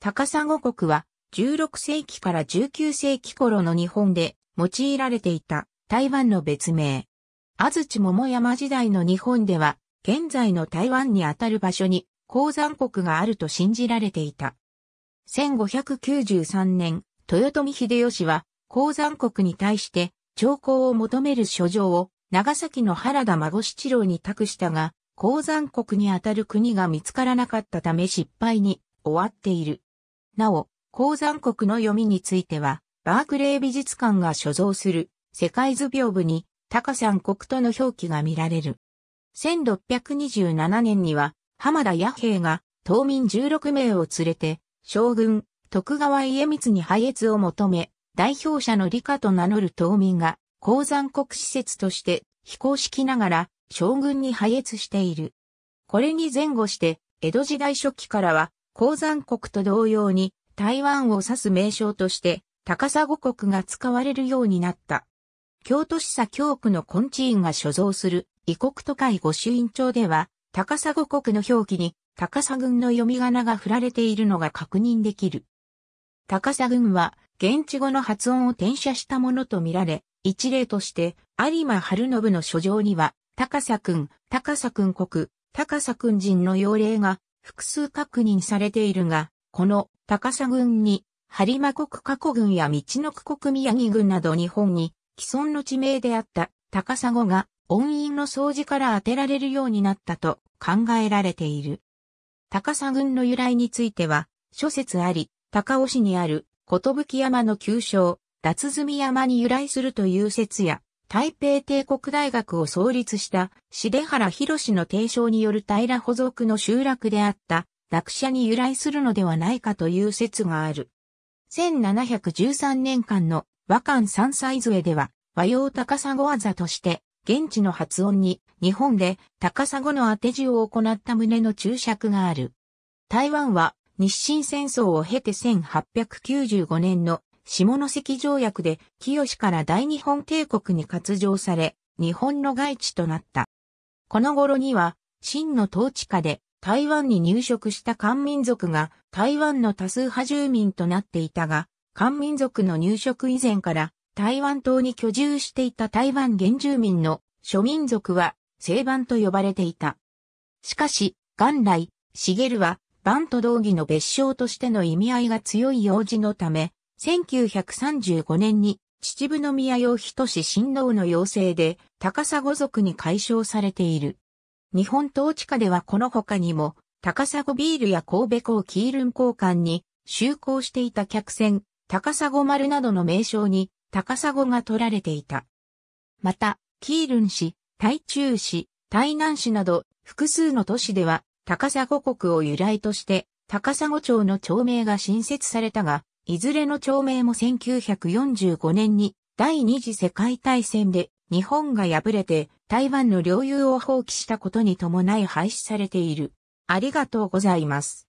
高砂国は16世紀から19世紀頃の日本で用いられていた台湾の別名。安土桃山時代の日本では現在の台湾にあたる場所に鉱山国があると信じられていた。1593年、豊臣秀吉は鉱山国に対して徴工を求める書状を長崎の原田孫七郎に託したが、鉱山国にあたる国が見つからなかったため失敗に終わっている。なお、鉱山国の読みについては、バークレー美術館が所蔵する世界図屏風に高山国との表記が見られる。1627年には浜田弥平が島民16名を連れて将軍徳川家光に配越を求め代表者の理科と名乗る島民が鉱山国施設として非公式ながら将軍に配越している。これに前後して江戸時代初期からは鉱山国と同様に台湾を指す名称として高砂国が使われるようになった。京都市左京区の昆虫院が所蔵する異国都会御朱印帳では高砂国の表記に高砂軍の読み仮名が振られているのが確認できる。高砂軍は現地語の発音を転写したものとみられ、一例として有馬晴信の書状には高砂君、高砂君国、高砂君人の要令が複数確認されているが、この高砂群に、播磨国加古軍や道の国宮城群など日本に既存の地名であった高砂が音韻の掃除から当てられるようになったと考えられている。高砂群の由来については、諸説あり、高尾市にある、寿山の旧称、脱積山に由来するという説や、台北帝国大学を創立した、幣原士の提唱による平保属の集落であった、落車に由来するのではないかという説がある。1713年間の和漢三歳添えでは、和洋高砂語として、現地の発音に、日本で高砂語の当て字を行った旨の注釈がある。台湾は、日清戦争を経て1895年の下関条約で清から大日本帝国に割譲され、日本の外地となった。この頃には、清の統治下で台湾に入植した漢民族が台湾の多数派住民となっていたが、漢民族の入植以前から台湾島に居住していた台湾原住民の諸民族は西番と呼ばれていた。しかし、元来、茂は、番と同義の別称としての意味合いが強い用事のため、1935年に秩父宮養人氏親王の要請で高砂族に解消されている。日本統治下ではこの他にも高砂ビールや神戸港キールン交換に就航していた客船高砂丸などの名称に高砂が取られていた。また、キールン市、台中市、台南市など複数の都市では高砂国を由来として高砂町の町名が新設されたが、いずれの町名も1945年に第二次世界大戦で日本が敗れて台湾の領有を放棄したことに伴い廃止されている。ありがとうございます。